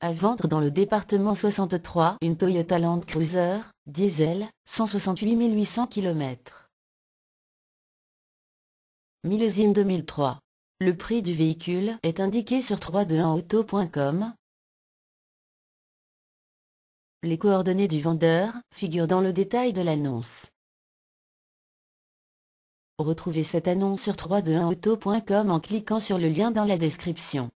À vendre dans le département 63 une Toyota Land Cruiser, diesel, 168 800 km. Millésime 2003. Le prix du véhicule est indiqué sur 321auto.com. Les coordonnées du vendeur figurent dans le détail de l'annonce. Retrouvez cette annonce sur 321auto.com en cliquant sur le lien dans la description.